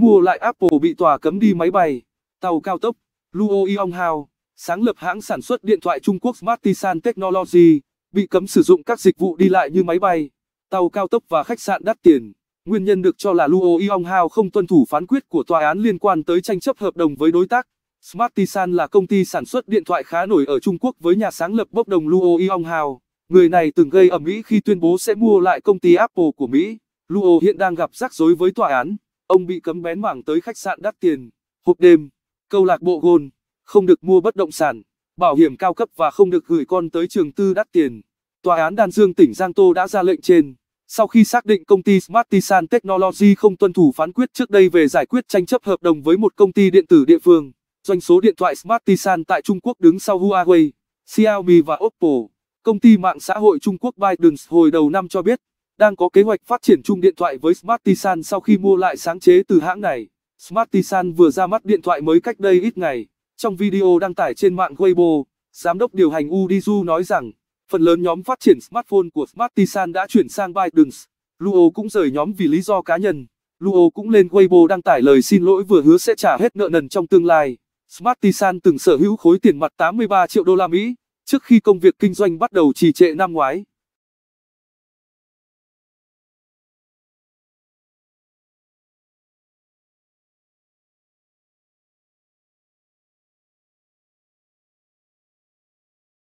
Mua lại Apple bị tòa cấm đi máy bay, tàu cao tốc, Luo Yonghao, sáng lập hãng sản xuất điện thoại Trung Quốc Smartisan Technology, bị cấm sử dụng các dịch vụ đi lại như máy bay, tàu cao tốc và khách sạn đắt tiền. Nguyên nhân được cho là Luo Yonghao không tuân thủ phán quyết của tòa án liên quan tới tranh chấp hợp đồng với đối tác. Smartisan là công ty sản xuất điện thoại khá nổi ở Trung Quốc với nhà sáng lập bốc đồng Luo Yonghao. Người này từng gây ầm ĩ khi tuyên bố sẽ mua lại công ty Apple của Mỹ. Luo hiện đang gặp rắc rối với tòa án. Ông bị cấm bén mảng tới khách sạn đắt tiền, hộp đêm, câu lạc bộ gôn, không được mua bất động sản, bảo hiểm cao cấp và không được gửi con tới trường tư đắt tiền. Tòa án Đan Dương tỉnh Giang Tô đã ra lệnh trên. Sau khi xác định công ty Smartisan Technology không tuân thủ phán quyết trước đây về giải quyết tranh chấp hợp đồng với một công ty điện tử địa phương, doanh số điện thoại Smartisan tại Trung Quốc đứng sau Huawei, Xiaomi và Oppo. Công ty mạng xã hội Trung Quốc ByteDance hồi đầu năm cho biết, đang có kế hoạch phát triển chung điện thoại với Smartisan sau khi mua lại sáng chế từ hãng này. Smartisan vừa ra mắt điện thoại mới cách đây ít ngày. Trong video đăng tải trên mạng Weibo, giám đốc điều hành Udizu nói rằng, phần lớn nhóm phát triển smartphone của Smartisan đã chuyển sang ByteDance. Luo cũng rời nhóm vì lý do cá nhân. Luo cũng lên Weibo đăng tải lời xin lỗi vừa hứa sẽ trả hết nợ nần trong tương lai. Smartisan từng sở hữu khối tiền mặt 83 triệu đô la Mỹ trước khi công việc kinh doanh bắt đầu trì trệ năm ngoái.